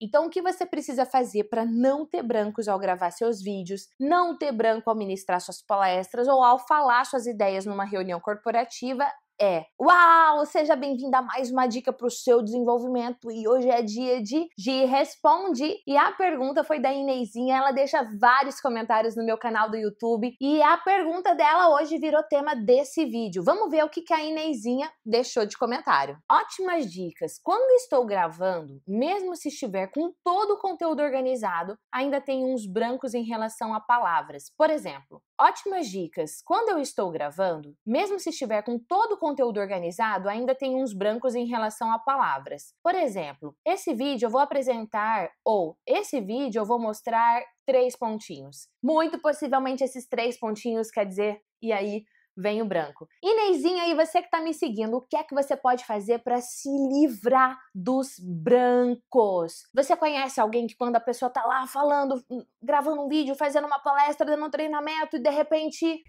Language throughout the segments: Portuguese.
Então, o que você precisa fazer para não ter brancos ao gravar seus vídeos, não ter branco ao ministrar suas palestras ou ao falar suas ideias numa reunião corporativa é: Uau, seja bem-vinda a mais uma dica para o seu desenvolvimento. E hoje é dia de de Responde. E a pergunta foi da Inezinha. Ela deixa vários comentários no meu canal do YouTube. E a pergunta dela hoje virou tema desse vídeo. Vamos ver o que, que a Inezinha deixou de comentário. Ótimas dicas. Quando estou gravando, mesmo se estiver com todo o conteúdo organizado, ainda tem uns brancos em relação a palavras. Por exemplo, Ótimas dicas! Quando eu estou gravando, mesmo se estiver com todo o conteúdo organizado, ainda tem uns brancos em relação a palavras. Por exemplo, esse vídeo eu vou apresentar ou esse vídeo eu vou mostrar três pontinhos. Muito possivelmente esses três pontinhos quer dizer e aí vem o branco. Inezinha, aí você que está me seguindo, o que é que você pode fazer para se livrar dos brancos? Você conhece alguém que quando a pessoa está lá falando, hum, gravando um vídeo, fazendo uma palestra, dando um treinamento e de repente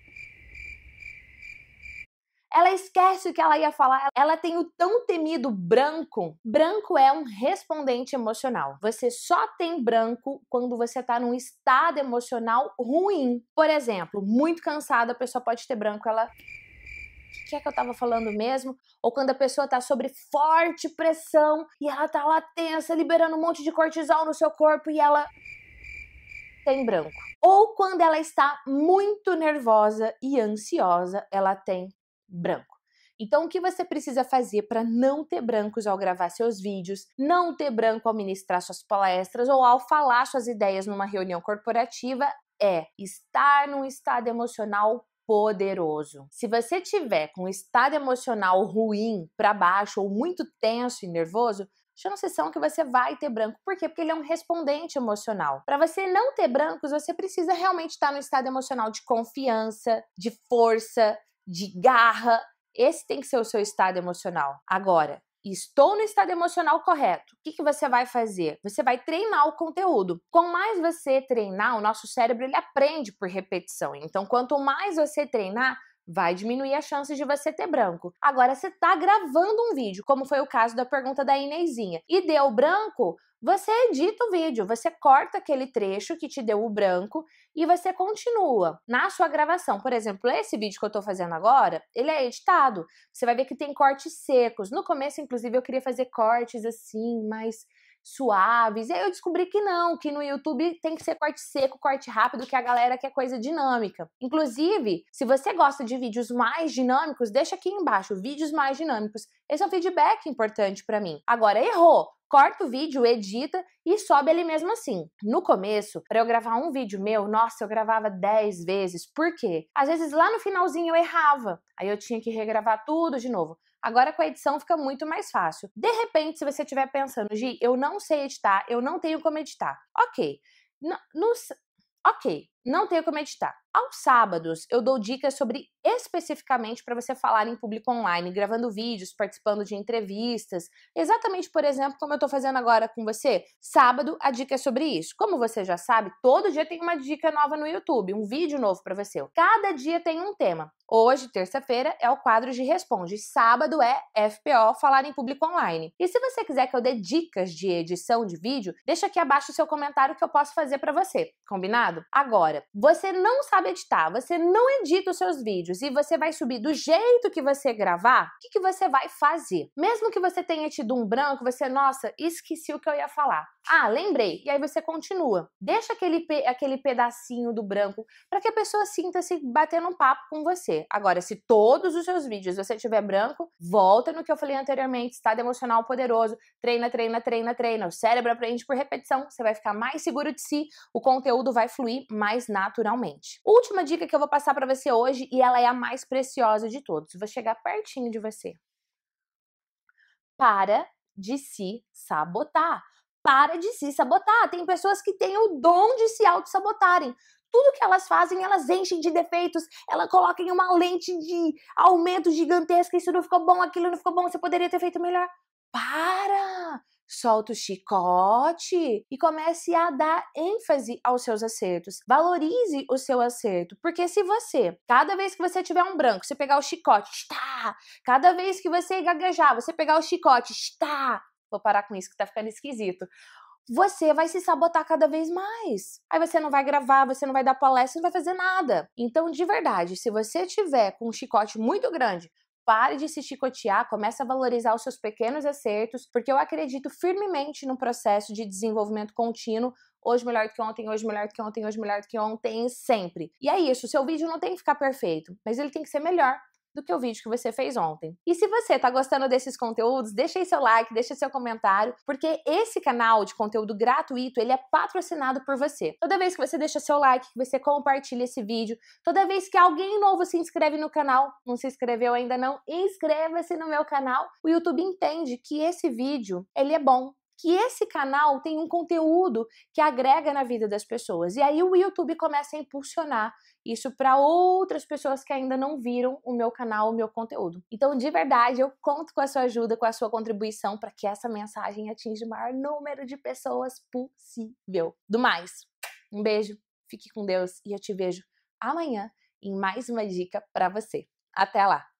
ela esquece o que ela ia falar. Ela tem o tão temido branco. Branco é um respondente emocional. Você só tem branco quando você tá num estado emocional ruim. Por exemplo, muito cansada, a pessoa pode ter branco, ela o que é que eu tava falando mesmo? Ou quando a pessoa tá sobre forte pressão e ela tá lá tensa, liberando um monte de cortisol no seu corpo e ela tem branco. Ou quando ela está muito nervosa e ansiosa, ela tem branco. Então, o que você precisa fazer para não ter brancos ao gravar seus vídeos, não ter branco ao ministrar suas palestras ou ao falar suas ideias numa reunião corporativa é estar num estado emocional poderoso. Se você tiver com um estado emocional ruim, para baixo ou muito tenso e nervoso, chances sessão que você vai ter branco. Por quê? Porque ele é um respondente emocional. Para você não ter brancos, você precisa realmente estar no estado emocional de confiança, de força, de garra. Esse tem que ser o seu estado emocional. Agora, estou no estado emocional correto, o que, que você vai fazer? Você vai treinar o conteúdo. Com mais você treinar, o nosso cérebro ele aprende por repetição. Então, quanto mais você treinar, vai diminuir a chance de você ter branco. Agora, você está gravando um vídeo, como foi o caso da pergunta da Inezinha, e deu branco, você edita o vídeo, você corta aquele trecho que te deu o branco e você continua na sua gravação. Por exemplo, esse vídeo que eu estou fazendo agora, ele é editado. Você vai ver que tem cortes secos. No começo, inclusive, eu queria fazer cortes assim, mais suaves. E aí eu descobri que não, que no YouTube tem que ser corte seco, corte rápido, que a galera quer coisa dinâmica. Inclusive, se você gosta de vídeos mais dinâmicos, deixa aqui embaixo vídeos mais dinâmicos. Esse é um feedback importante para mim. Agora errou corta o vídeo, edita e sobe ele mesmo assim. No começo, para eu gravar um vídeo meu, nossa, eu gravava 10 vezes. Por quê? Às vezes lá no finalzinho eu errava. Aí eu tinha que regravar tudo de novo. Agora com a edição fica muito mais fácil. De repente, se você estiver pensando, Gi, eu não sei editar, eu não tenho como editar. Ok. N Ok, não tenho como editar. Aos sábados, eu dou dicas sobre especificamente para você falar em público online, gravando vídeos, participando de entrevistas, exatamente, por exemplo, como eu estou fazendo agora com você. Sábado, a dica é sobre isso. Como você já sabe, todo dia tem uma dica nova no YouTube, um vídeo novo para você. Cada dia tem um tema. Hoje, terça-feira, é o quadro de Responde. Sábado é FPO, falar em público online. E se você quiser que eu dê dicas de edição de vídeo, deixa aqui abaixo o seu comentário que eu posso fazer para você. Combinado? Agora, agora, você não sabe editar, você não edita os seus vídeos e você vai subir do jeito que você gravar, o que, que você vai fazer? Mesmo que você tenha tido um branco, você, nossa, esqueci o que eu ia falar. Ah, lembrei. E aí você continua. Deixa aquele, aquele pedacinho do branco para que a pessoa sinta se batendo um papo com você. Agora, se todos os seus vídeos você tiver branco, volta no que eu falei anteriormente, estado emocional poderoso, treina, treina, treina, treina. O cérebro aprende por repetição, você vai ficar mais seguro de si, o conteúdo vai fluir mais naturalmente. Última dica que eu vou passar para você hoje e ela é a mais preciosa de todos. Vou chegar pertinho de você. Para de se sabotar para de se sabotar. Tem pessoas que têm o dom de se auto-sabotarem. Tudo que elas fazem, elas enchem de defeitos, elas colocam uma lente de aumento gigantesca. Isso não ficou bom, aquilo não ficou bom, você poderia ter feito melhor. Para! solta o chicote e comece a dar ênfase aos seus acertos. Valorize o seu acerto, porque se você, cada vez que você tiver um branco, você pegar o chicote, está. Cada vez que você gaguejar, você pegar o chicote, está vou parar com isso que tá ficando esquisito. Você vai se sabotar cada vez mais. Aí você não vai gravar, você não vai dar palestra, não vai fazer nada. Então, de verdade, se você tiver com um chicote muito grande, pare de se chicotear, comece a valorizar os seus pequenos acertos, porque eu acredito firmemente no processo de desenvolvimento contínuo. Hoje melhor do que ontem, hoje melhor do que ontem, hoje melhor do que ontem, sempre. E é isso, seu vídeo não tem que ficar perfeito, mas ele tem que ser melhor do que o vídeo que você fez ontem. E se você está gostando desses conteúdos, deixe seu like, deixe seu comentário, porque esse canal de conteúdo gratuito, ele é patrocinado por você. Toda vez que você deixa seu like, que você compartilha esse vídeo, toda vez que alguém novo se inscreve no canal, não se inscreveu ainda não, inscreva-se no meu canal. O YouTube entende que esse vídeo, ele é bom, que esse canal tem um conteúdo que agrega na vida das pessoas. E aí o YouTube começa a impulsionar isso para outras pessoas que ainda não viram o meu canal, o meu conteúdo. Então, de verdade, eu conto com a sua ajuda, com a sua contribuição para que essa mensagem atinja o maior número de pessoas possível. Do mais, um beijo, fique com Deus e eu te vejo amanhã em mais uma dica para você. Até lá!